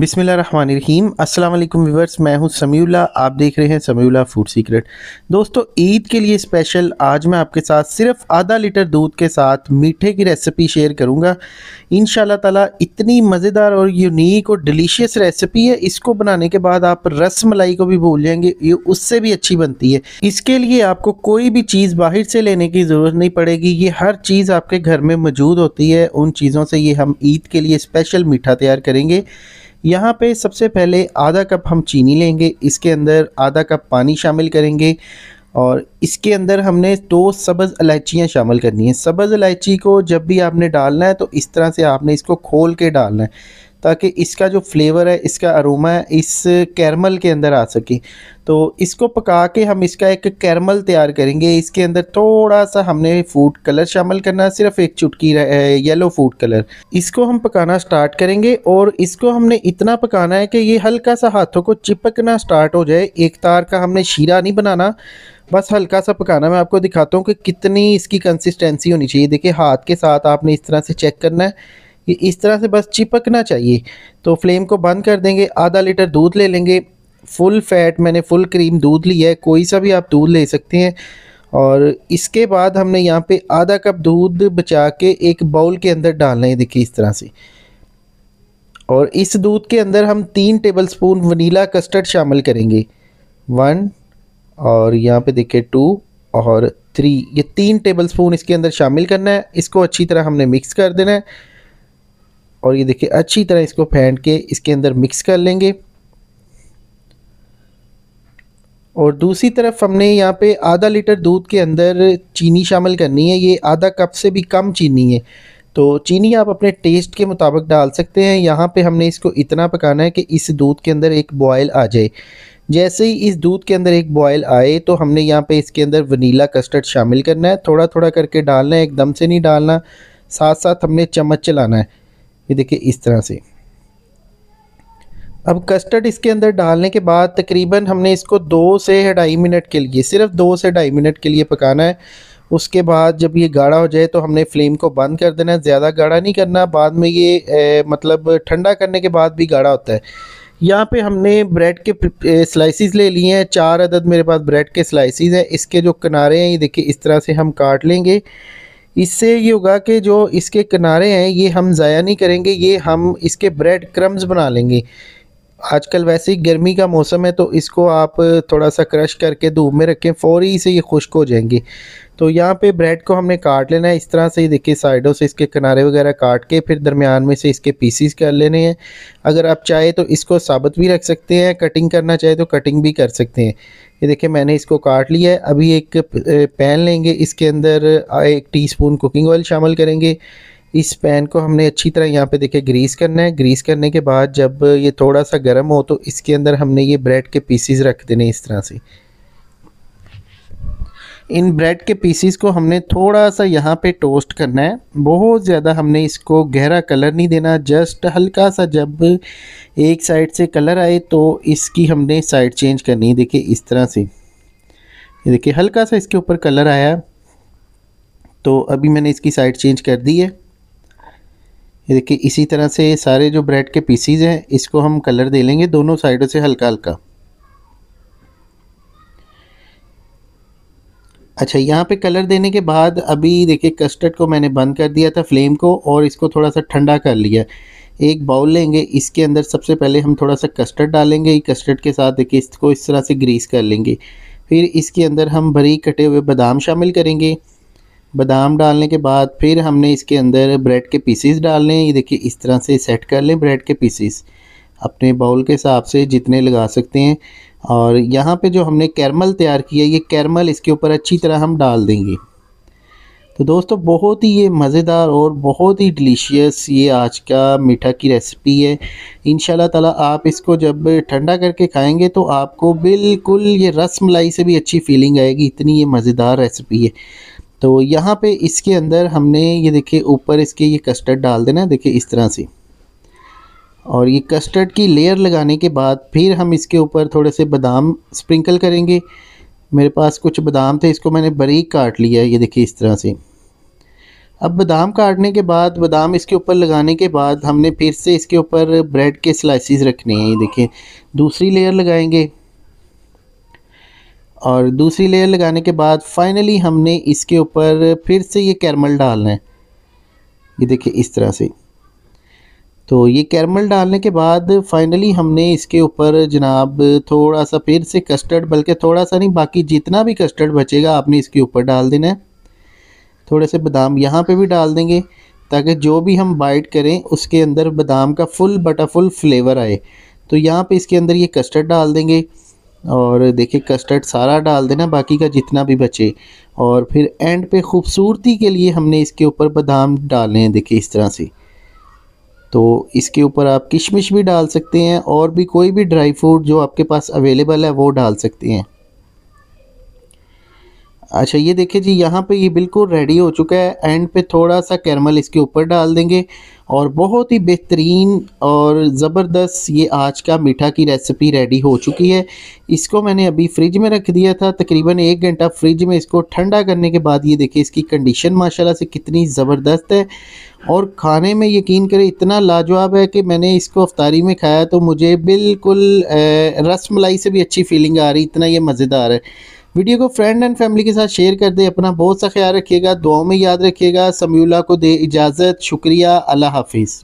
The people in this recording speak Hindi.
बिसमीम अस्सलाम वालेकुम व्यूवर्स मैं हूं समीउल्ला आप देख रहे हैं समीउल्ला फूड सीक्रेट दोस्तों ईद के लिए स्पेशल आज मैं आपके साथ सिर्फ आधा लीटर दूध के साथ मीठे की रेसिपी शेयर करूंगा इन ताला इतनी मज़ेदार और यूनिक और डिलीशियस रेसिपी है इसको बनाने के बाद आप रस मलाई को भी भूल जाएंगे ये उससे भी अच्छी बनती है इसके लिए आपको कोई भी चीज़ बाहर से लेने की ज़रूरत नहीं पड़ेगी ये हर चीज़ आपके घर में मौजूद होती है उन चीज़ों से ये हम ईद के लिए स्पेशल मीठा तैयार करेंगे यहाँ पे सबसे पहले आधा कप हम चीनी लेंगे इसके अंदर आधा कप पानी शामिल करेंगे और इसके अंदर हमने दो सब्ज़ इलायचियाँ शामिल करनी है सब्ज़ इलायची को जब भी आपने डालना है तो इस तरह से आपने इसको खोल के डालना है ताकि इसका जो फ्लेवर है इसका अरोमा है इस कैरमल के अंदर आ सके तो इसको पका के हम इसका एक कैरमल तैयार करेंगे इसके अंदर थोड़ा सा हमने फूड कलर शामिल करना है सिर्फ एक चुटकी येलो फूड कलर इसको हम पकाना स्टार्ट करेंगे और इसको हमने इतना पकाना है कि ये हल्का सा हाथों को चिपकना स्टार्ट हो जाए एक तार का हमने शीरा नहीं बनाना बस हल्का सा पकाना मैं आपको दिखाता हूँ कि कितनी इसकी कंसिस्टेंसी होनी चाहिए देखिए हाथ के साथ आपने इस तरह से चेक करना है ये इस तरह से बस चिपकना चाहिए तो फ्लेम को बंद कर देंगे आधा लीटर दूध ले लेंगे फुल फैट मैंने फुल क्रीम दूध लिया है कोई सा भी आप दूध ले सकते हैं और इसके बाद हमने यहाँ पे आधा कप दूध बचा के एक बाउल के अंदर डालना है देखिए इस तरह से और इस दूध के अंदर हम तीन टेबल स्पून वनीला कस्टर्ड शामिल करेंगे वन और यहाँ पे देखिए टू और थ्री ये तीन टेबल स्पून इसके अंदर शामिल करना है इसको अच्छी तरह हमने मिक्स कर देना है और ये देखिए अच्छी तरह इसको फेंट के इसके अंदर मिक्स कर लेंगे और दूसरी तरफ हमने यहाँ पे आधा लीटर दूध के अंदर चीनी शामिल करनी है ये आधा कप से भी कम चीनी है तो चीनी आप अपने टेस्ट के मुताबिक डाल सकते हैं यहाँ पे हमने इसको इतना पकाना है कि इस दूध के अंदर एक बॉयल आ जाए जैसे ही इस दूध के अंदर एक बॉयल आए तो हमने यहाँ पे इसके अंदर वनीला कस्टर्ड शामिल करना है थोड़ा थोड़ा करके डालना है एकदम से नहीं डालना साथ साथ हमने चम्मच चलाना है ये देखिए इस तरह से अब कस्टर्ड इसके अंदर डालने के बाद तकरीबन हमने इसको दो से ढाई मिनट के लिए सिर्फ दो से ढाई मिनट के लिए पकाना है उसके बाद जब ये गाढ़ा हो जाए तो हमने फ्लेम को बंद कर देना है ज़्यादा गाढ़ा नहीं करना बाद में ये ए, मतलब ठंडा करने के बाद भी गाढ़ा होता है यहाँ पे हमने ब्रेड के स्लाइसेस ले लिए हैं चार अदद मेरे पास ब्रेड के स्लाइसेस हैं इसके जो किनारे हैं ये देखिए इस तरह से हम काट लेंगे इससे ये होगा कि जो इसके किनारे हैं ये हम ज़ाया नहीं करेंगे ये हम इसके ब्रेड क्रम्स बना लेंगे आजकल वैसे ही गर्मी का मौसम है तो इसको आप थोड़ा सा क्रश करके धूप में रखें फौरी से ये खुश्क हो जाएंगे तो यहाँ पे ब्रेड को हमने काट लेना है इस तरह से देखिए साइडों से इसके किनारे वगैरह काट के फिर दरमियान में से इसके पीसीस कर लेने हैं अगर आप चाहे तो इसको साबित भी रख सकते हैं कटिंग करना चाहे तो कटिंग भी कर सकते हैं ये देखिए मैंने इसको काट लिया है अभी एक पैन लेंगे इसके अंदर एक टी कुकिंग ऑयल शामिल करेंगे इस पैन को हमने अच्छी तरह यहाँ पे देखे ग्रीस करना है ग्रीस करने के बाद जब ये थोड़ा सा गर्म हो तो इसके अंदर हमने ये ब्रेड के पीसीज रख देने इस तरह से इन ब्रेड के पीसीस को हमने थोड़ा सा यहाँ पे टोस्ट करना है बहुत ज़्यादा हमने इसको गहरा कलर नहीं देना जस्ट हल्का सा जब एक साइड से कलर आए तो इसकी हमने साइड चेंज करनी है देखिए इस तरह से देखिए हल्का सा इसके ऊपर कलर आया तो अभी मैंने इसकी साइड चेंज कर दी है ये देखिए इसी तरह से सारे जो ब्रेड के पीसीज हैं इसको हम कलर दे लेंगे दोनों साइडों से हल्का हल्का अच्छा यहाँ पे कलर देने के बाद अभी देखिए कस्टर्ड को मैंने बंद कर दिया था फ्लेम को और इसको थोड़ा सा ठंडा कर लिया एक बाउल लेंगे इसके अंदर सबसे पहले हम थोड़ा सा कस्टर्ड डालेंगे कस्टर्ड के साथ देखिए इसको इस तरह से ग्रीस कर लेंगे फिर इसके अंदर हम भरी कटे हुए बादाम शामिल करेंगे बादाम डालने के बाद फिर हमने इसके अंदर ब्रेड के पीसीस डालने लें ये देखिए इस तरह से सेट कर लें ब्रेड के पीसीस अपने बाउल के हिसाब से जितने लगा सकते हैं और यहाँ पे जो हमने कैरमल तैयार किया ये कैरमल इसके ऊपर अच्छी तरह हम डाल देंगे तो दोस्तों बहुत ही ये मज़ेदार और बहुत ही डिलीशियस ये आज का मीठा की रेसिपी है इन ताला आप इसको जब ठंडा करके खाएंगे तो आपको बिल्कुल ये रस मलाई से भी अच्छी फीलिंग आएगी इतनी ये मज़ेदार रेसिपी है तो यहाँ पे इसके अंदर हमने ये देखिए ऊपर इसके ये कस्टर्ड डाल देना देखिए इस तरह से और ये कस्टर्ड की लेयर लगाने के बाद फिर हम इसके ऊपर थोड़े से बादाम स्प्रिंकल करेंगे मेरे पास कुछ बादाम थे इसको मैंने बरीक काट लिया ये देखिए इस तरह से अब बादाम काटने के बाद बादाम इसके ऊपर लगाने के बाद हमने फिर से इसके ऊपर ब्रेड के स्लाइसिस रखने हैं ये देखिए दूसरी लेयर लगाएंगे और दूसरी लेयर लगाने के बाद फाइनली हमने इसके ऊपर फिर से ये कैरमल डालना है ये देखिए इस तरह से तो ये कैरमल डालने के बाद फाइनली हमने इसके ऊपर जनाब थोड़ा सा फिर से कस्टर्ड बल्कि थोड़ा सा नहीं बाकी जितना भी कस्टर्ड बचेगा आपने इसके ऊपर डाल देना है थोड़े से बादाम यहाँ पे भी डाल देंगे ताकि जो भी हम बाइट करें उसके अंदर बादाम का फुल बटा फुल फ्लेवर आए तो यहाँ पे इसके अंदर ये कस्टर्ड डाल देंगे और देखिए कस्टर्ड सारा डाल देना बाकी का जितना भी बचे और फिर एंड पे खूबसूरती के लिए हमने इसके ऊपर बादाम डालने हैं देखिए इस तरह से तो इसके ऊपर आप किशमिश भी डाल सकते हैं और भी कोई भी ड्राई फ्रूट जो आपके पास अवेलेबल है वो डाल सकते हैं अच्छा ये देखिए जी यहाँ पे ये बिल्कुल रेडी हो चुका है एंड पे थोड़ा सा कैरमल इसके ऊपर डाल देंगे और बहुत ही बेहतरीन और ज़बरदस्त ये आज का मीठा की रेसिपी रेडी हो चुकी है इसको मैंने अभी फ्रिज में रख दिया था तकरीबन एक घंटा फ्रिज में इसको ठंडा करने के बाद ये देखिए इसकी कंडीशन माशाल्लाह से कितनी ज़बरदस्त है और खाने में यकीन करें इतना लाजवाब है कि मैंने इसको अफ्तारी में खाया तो मुझे बिल्कुल रस मलाई से भी अच्छी फीलिंग आ रही इतना ये मज़ेदार है वीडियो को फ्रेंड एंड फैमिली के साथ शेयर कर दे अपना बहुत सा ख्याल रखिएगा दुआओं में याद रखिएगा समयूला को दे इजाज़त शुक्रिया अल्लाह हाफिज़